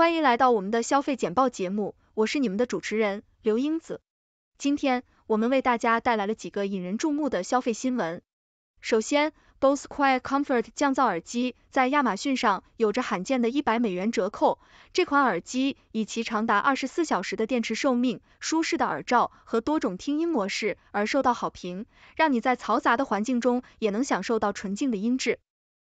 欢迎来到我们的消费简报节目，我是你们的主持人刘英子。今天我们为大家带来了几个引人注目的消费新闻。首先，Bose QuietComfort 降噪耳机在亚马逊上有着罕见的一百美元折扣。这款耳机以其长达二十四小时的电池寿命、舒适的耳罩和多种听音模式而受到好评，让你在嘈杂的环境中也能享受到纯净的音质。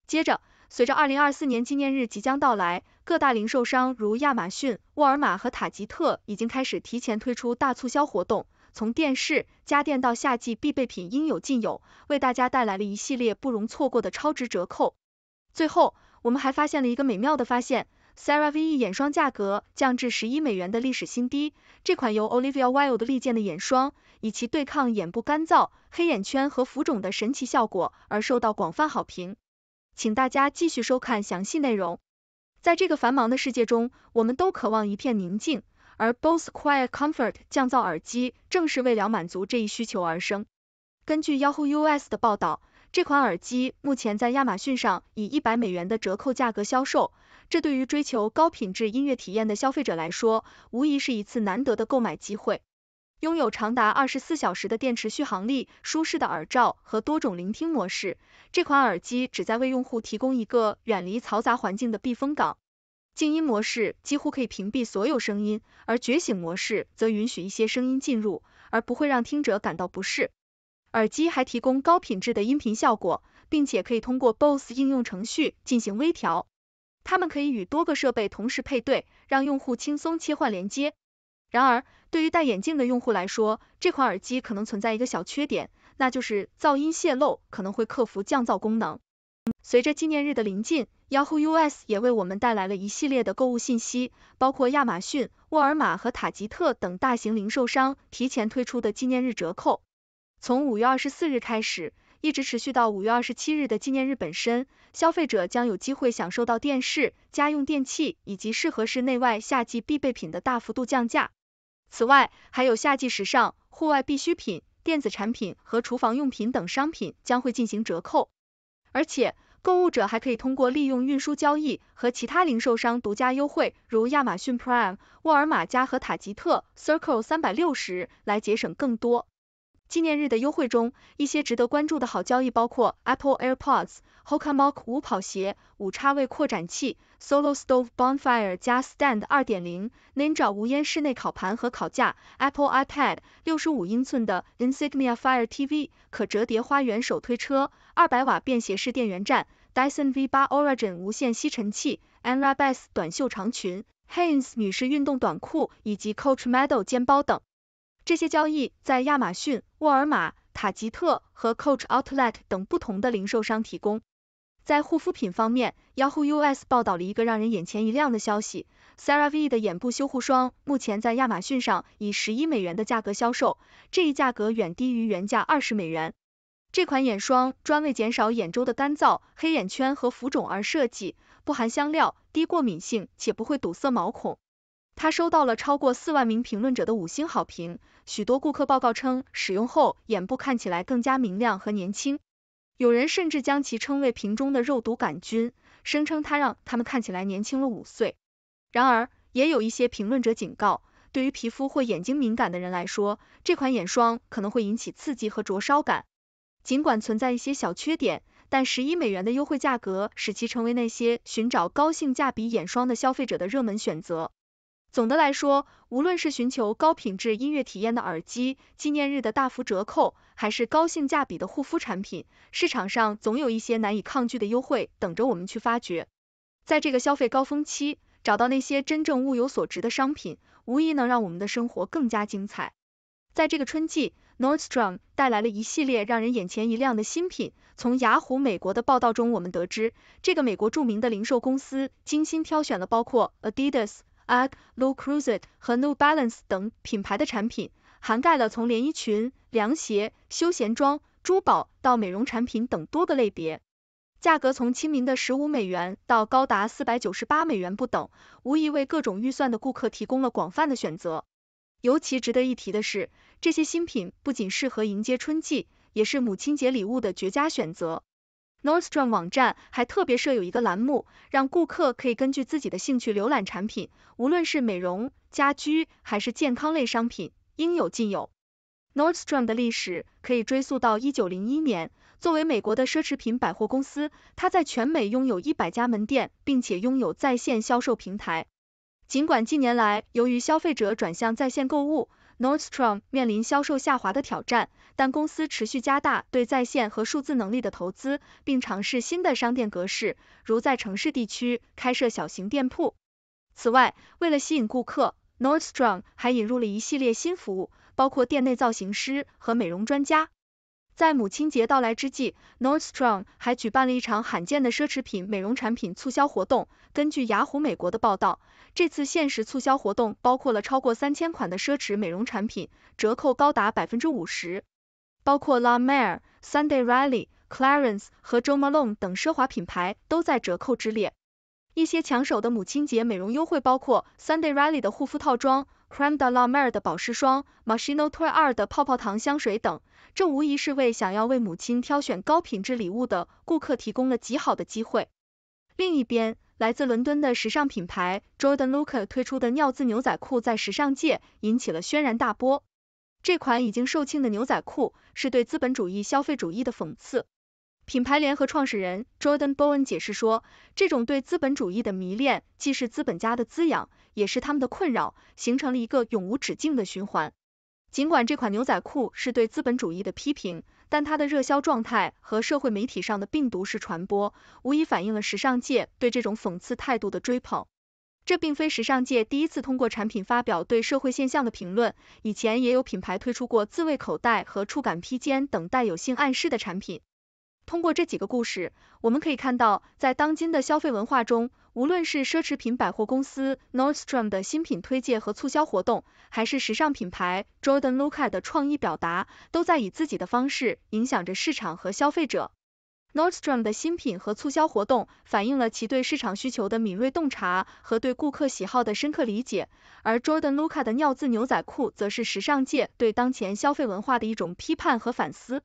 接着，随着二零二四年纪念日即将到来，各大零售商如亚马逊、沃尔玛和塔吉特已经开始提前推出大促销活动，从电视、家电到夏季必备品应有尽有，为大家带来了一系列不容错过的超值折扣。最后，我们还发现了一个美妙的发现，Sara ve 眼霜价格降至十一美元的历史新低。这款由 Olivia Wilde 力荐的眼霜，以其对抗眼部干燥、黑眼圈和浮肿的神奇效果而受到广泛好评。请大家继续收看详细内容。在这个繁忙的世界中，我们都渴望一片宁静，而 Bose QuietComfort 降噪耳机正是为了满足这一需求而生。根据 Yahoo US 的报道，这款耳机目前在亚马逊上以一百美元的折扣价格销售，这对于追求高品质音乐体验的消费者来说，无疑是一次难得的购买机会。拥有长达二十四小时的电池续航力，舒适的耳罩和多种聆听模式，这款耳机旨在为用户提供一个远离嘈杂环境的避风港。静音模式几乎可以屏蔽所有声音，而觉醒模式则允许一些声音进入，而不会让听者感到不适。耳机还提供高品质的音频效果，并且可以通过 Bose 应用程序进行微调。它们可以与多个设备同时配对，让用户轻松切换连接。然而，对于戴眼镜的用户来说，这款耳机可能存在一个小缺点，那就是噪音泄露可能会克服降噪功能。随着纪念日的临近，Yahoo US 也为我们带来了一系列的购物信息，包括亚马逊、沃尔玛和塔吉特等大型零售商提前推出的纪念日折扣。从五月二十四日开始，一直持续到五月二十七日的纪念日本身，消费者将有机会享受到电视、家用电器以及适合室内外夏季必备品的大幅度降价。此外，还有夏季时尚、户外必需品、电子产品和厨房用品等商品将会进行折扣。而且，购物者还可以通过利用运输交易和其他零售商独家优惠，如亚马逊 Prime、沃尔玛家和塔吉特、Circle 三百六十来节省更多。纪念日的优惠中，一些值得关注的好交易包括 Apple AirPods、Hoka Moke 无跑鞋、五插位扩展器、Solo Stove Bonfire 加 Stand 2.0、Ninja 无烟室内烤盘和烤架、Apple iPad、65英寸的 i n s i g n i a Fire TV、可折叠花园手推车、200瓦便携式电源站、Dyson V8 Origin 无线吸尘器、Anrabes 短袖长裙、Hanes 女士运动短裤以及 Coach m e a d o w 肩包等。这些交易在亚马逊、沃尔玛、塔吉特和 Coach Outlet 等不同的零售商提供。在护肤品方面，Yahoo US 报道了一个让人眼前一亮的消息：Sara v e 的眼部修护霜目前在亚马逊上以十一美元的价格销售，这一价格远低于原价二十美元。这款眼霜专为减少眼周的干燥、黑眼圈和浮肿而设计，不含香料，低过敏性，且不会堵塞毛孔。他收到了超过四万名评论者的五星好评，许多顾客报告称使用后眼部看起来更加明亮和年轻。有人甚至将其称为瓶中的肉毒杆菌，声称它让他们看起来年轻了五岁。然而，也有一些评论者警告，对于皮肤或眼睛敏感的人来说，这款眼霜可能会引起刺激和灼烧感。尽管存在一些小缺点，但十一美元的优惠价格使其成为那些寻找高性价比眼霜的消费者的热门选择。总的来说，无论是寻求高品质音乐体验的耳机，纪念日的大幅折扣，还是高性价比的护肤产品，市场上总有一些难以抗拒的优惠等着我们去发掘。在这个消费高峰期，找到那些真正物有所值的商品，无疑能让我们的生活更加精彩。在这个春季，Nordstrom 带来了一系列让人眼前一亮的新品。从雅虎美国的报道中，我们得知，这个美国著名的零售公司精心挑选了包括 Adidas。a g Lucruzet o 和 New Balance 等品牌的产品，涵盖了从连衣裙、凉鞋、休闲装、珠宝到美容产品等多个类别，价格从亲民的十五美元到高达四百九十八美元不等，无疑为各种预算的顾客提供了广泛的选择。尤其值得一提的是，这些新品不仅适合迎接春季，也是母亲节礼物的绝佳选择。Nordstrom 网站还特别设有一个栏目，让顾客可以根据自己的兴趣浏览产品，无论是美容、家居还是健康类商品，应有尽有。Nordstrom 的历史可以追溯到1901年，作为美国的奢侈品百货公司，它在全美拥有一百家门店，并且拥有在线销售平台。尽管近年来，由于消费者转向在线购物，Nordstrom 面临销售下滑的挑战，但公司持续加大对在线和数字能力的投资，并尝试新的商店格式，如在城市地区开设小型店铺。此外，为了吸引顾客，Nordstrom 还引入了一系列新服务，包括店内造型师和美容专家。在母亲节到来之际，Nordstrom 还举办了一场罕见的奢侈品美容产品促销活动。根据雅虎美国的报道，这次限时促销活动包括了超过三千款的奢侈美容产品，折扣高达百分之五十。包括 La Mer、Sunday Riley、c l a r e n c e 和 Jo Malone 等奢华品牌都在折扣之列。一些抢手的母亲节美容优惠包括 Sunday Riley 的护肤套装、Creme de la Mer 的保湿霜、m a c h i n o Tour 二的泡泡糖香水等，这无疑是为想要为母亲挑选高品质礼物的顾客提供了极好的机会。另一边，来自伦敦的时尚品牌 Jordan Luca 推出的尿渍牛仔裤在时尚界引起了轩然大波。这款已经售罄的牛仔裤是对资本主义消费主义的讽刺。品牌联合创始人 Jordan Bowen 解释说，这种对资本主义的迷恋既是资本家的滋养，也是他们的困扰，形成了一个永无止境的循环。尽管这款牛仔裤是对资本主义的批评，但它的热销状态和社会媒体上的病毒式传播，无疑反映了时尚界对这种讽刺态度的追捧。这并非时尚界第一次通过产品发表对社会现象的评论，以前也有品牌推出过自慰口袋和触感披肩等带有性暗示的产品。通过这几个故事，我们可以看到，在当今的消费文化中，无论是奢侈品百货公司 Nordstrom 的新品推介和促销活动，还是时尚品牌 Jordan Luca 的创意表达，都在以自己的方式影响着市场和消费者。Nordstrom 的新品和促销活动反映了其对市场需求的敏锐洞察和对顾客喜好的深刻理解，而 Jordan Luca 的尿渍牛仔裤则是时尚界对当前消费文化的一种批判和反思。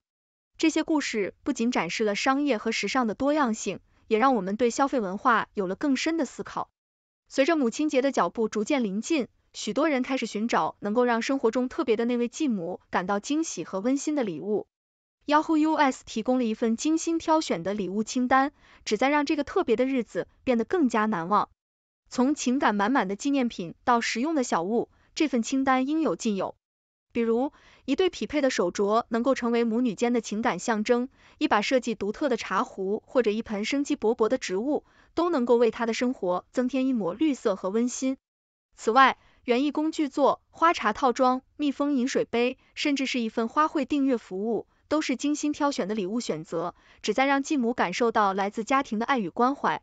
这些故事不仅展示了商业和时尚的多样性，也让我们对消费文化有了更深的思考。随着母亲节的脚步逐渐临近，许多人开始寻找能够让生活中特别的那位继母感到惊喜和温馨的礼物。Yahoo US 提供了一份精心挑选的礼物清单，旨在让这个特别的日子变得更加难忘。从情感满满的纪念品到实用的小物，这份清单应有尽有。比如，一对匹配的手镯能够成为母女间的情感象征；一把设计独特的茶壶，或者一盆生机勃勃的植物，都能够为她的生活增添一抹绿色和温馨。此外，园艺工具座、花茶套装、密封饮水杯，甚至是一份花卉订阅服务，都是精心挑选的礼物选择，旨在让继母感受到来自家庭的爱与关怀。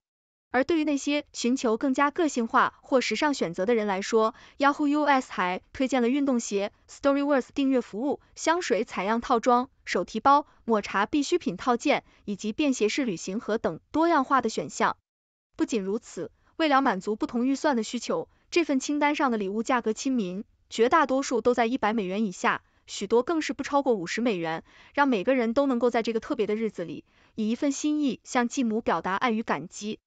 而对于那些寻求更加个性化或时尚选择的人来说，Yahoo US 还推荐了运动鞋、s t o r y w o r s h 订阅服务、香水采样套装、手提包、抹茶必需品套件以及便携式旅行盒等多样化的选项。不仅如此，为了满足不同预算的需求，这份清单上的礼物价格亲民，绝大多数都在一百美元以下，许多更是不超过五十美元，让每个人都能够在这个特别的日子里，以一份心意向继母表达爱与感激。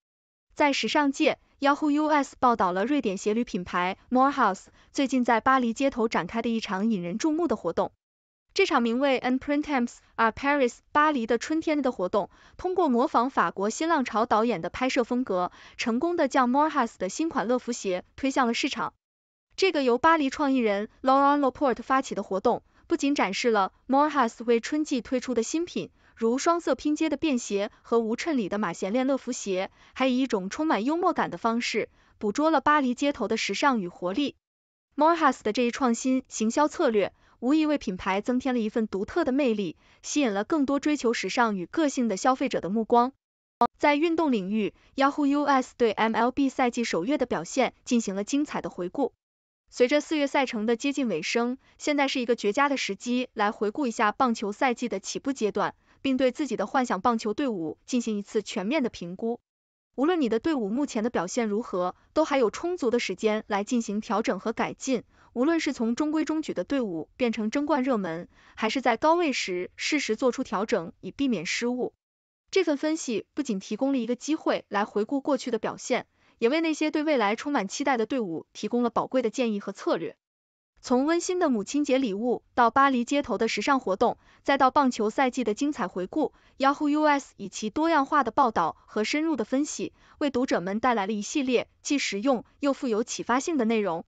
在时尚界，Yahoo US 报道了瑞典鞋履品牌 Morehouse 最近在巴黎街头展开的一场引人注目的活动。这场名为 a n Printemps e Paris”（ 巴黎的春天）的活动，通过模仿法国新浪潮导演的拍摄风格，成功的将 Morehouse 的新款乐福鞋推向了市场。这个由巴黎创意人 Laurent Laporte 发起的活动，不仅展示了 Morehouse 为春季推出的新品。如双色拼接的便鞋和无衬里的马衔链乐福鞋，还以一种充满幽默感的方式捕捉了巴黎街头的时尚与活力。Morehouse 的这一创新行销策略，无疑为品牌增添了一份独特的魅力，吸引了更多追求时尚与个性的消费者的目光。在运动领域，Yahoo US 对 MLB 赛季首月的表现进行了精彩的回顾。随着四月赛程的接近尾声，现在是一个绝佳的时机来回顾一下棒球赛季的起步阶段。并对自己的幻想棒球队伍进行一次全面的评估。无论你的队伍目前的表现如何，都还有充足的时间来进行调整和改进。无论是从中规中矩的队伍变成争冠热门，还是在高位时适时做出调整以避免失误，这份分析不仅提供了一个机会来回顾过去的表现，也为那些对未来充满期待的队伍提供了宝贵的建议和策略。从温馨的母亲节礼物，到巴黎街头的时尚活动，再到棒球赛季的精彩回顾，Yahoo US 以其多样化的报道和深入的分析，为读者们带来了一系列既实用又富有启发性的内容。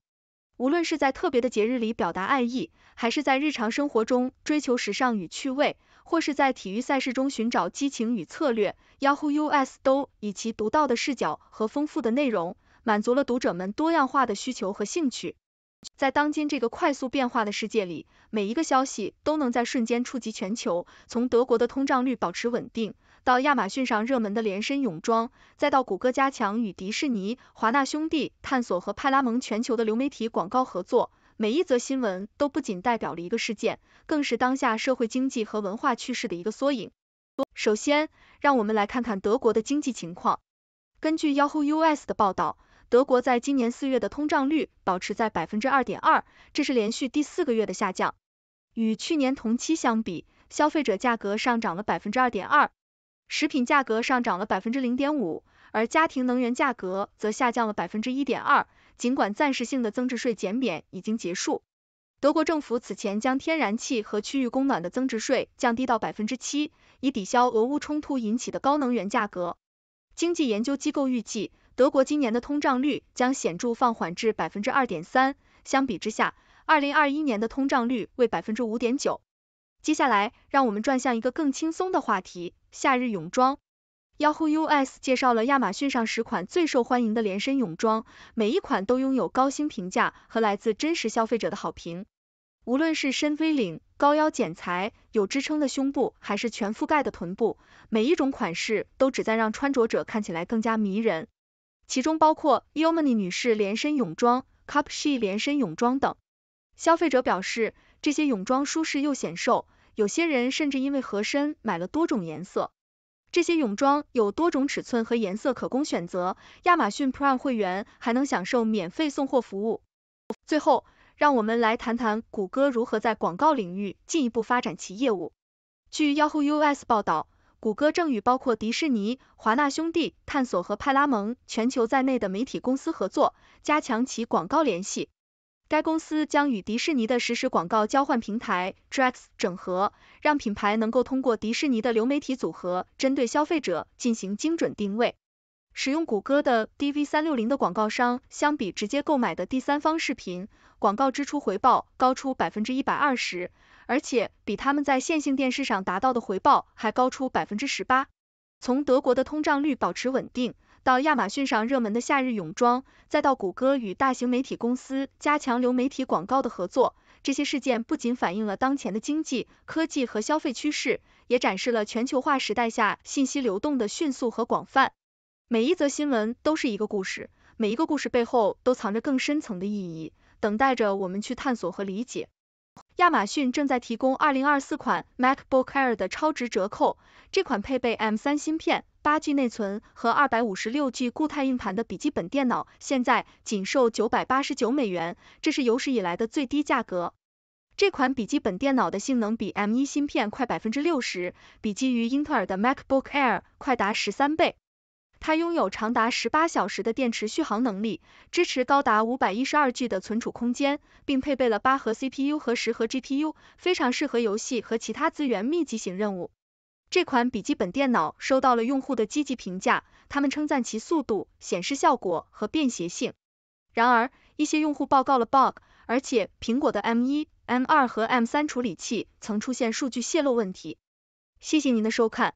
无论是在特别的节日里表达爱意，还是在日常生活中追求时尚与趣味，或是在体育赛事中寻找激情与策略，Yahoo US 都以其独到的视角和丰富的内容，满足了读者们多样化的需求和兴趣。在当今这个快速变化的世界里，每一个消息都能在瞬间触及全球。从德国的通胀率保持稳定，到亚马逊上热门的连身泳装，再到谷歌加强与迪士尼、华纳兄弟探索和派拉蒙全球的流媒体广告合作，每一则新闻都不仅代表了一个事件，更是当下社会经济和文化趋势的一个缩影。首先，让我们来看看德国的经济情况。根据 Yahoo US 的报道。德国在今年四月的通胀率保持在百分之二点二，这是连续第四个月的下降。与去年同期相比，消费者价格上涨了百分之二点二，食品价格上涨了百分之零点五，而家庭能源价格则下降了百分之一点二。尽管暂时性的增值税减免已经结束，德国政府此前将天然气和区域供暖的增值税降低到百分之七，以抵消俄乌冲突引起的高能源价格。经济研究机构预计。德国今年的通胀率将显著放缓至百分之二点三，相比之下，二零二一年的通胀率为百分之五点九。接下来，让我们转向一个更轻松的话题——夏日泳装。Yahoo US 介绍了亚马逊上十款最受欢迎的连身泳装，每一款都拥有高星评价和来自真实消费者的好评。无论是深 V 领、高腰剪裁、有支撑的胸部，还是全覆盖的臀部，每一种款式都旨在让穿着者看起来更加迷人。其中包括 i o m a n i 女士连身泳装、CupShe 连身泳装等。消费者表示，这些泳装舒适又显瘦，有些人甚至因为合身买了多种颜色。这些泳装有多种尺寸和颜色可供选择，亚马逊 Prime 会员还能享受免费送货服务。最后，让我们来谈谈谷歌如何在广告领域进一步发展其业务。据 Yahoo US 报道。谷歌正与包括迪士尼、华纳兄弟、探索和派拉蒙全球在内的媒体公司合作，加强其广告联系。该公司将与迪士尼的实时广告交换平台 Dex r 整合，让品牌能够通过迪士尼的流媒体组合，针对消费者进行精准定位。使用谷歌的 DV 三六零的广告商，相比直接购买的第三方视频广告，支出回报高出百分之一百二十。而且比他们在线性电视上达到的回报还高出百分之十八。从德国的通胀率保持稳定，到亚马逊上热门的夏日泳装，再到谷歌与大型媒体公司加强流媒体广告的合作，这些事件不仅反映了当前的经济、科技和消费趋势，也展示了全球化时代下信息流动的迅速和广泛。每一则新闻都是一个故事，每一个故事背后都藏着更深层的意义，等待着我们去探索和理解。亚马逊正在提供2024款 MacBook Air 的超值折扣。这款配备 M3 芯片、8G 内存和 256G 固态硬盘的笔记本电脑，现在仅售989美元，这是有史以来的最低价格。这款笔记本电脑的性能比 M1 芯片快百分之六十，比基于英特尔的 MacBook Air 快达十三倍。它拥有长达十八小时的电池续航能力，支持高达五百一十二 G 的存储空间，并配备了八核 CPU 和十核 GPU，非常适合游戏和其他资源密集型任务。这款笔记本电脑收到了用户的积极评价，他们称赞其速度、显示效果和便携性。然而，一些用户报告了 bug，而且苹果的 M 一、M 二和 M 三处理器曾出现数据泄露问题。谢谢您的收看。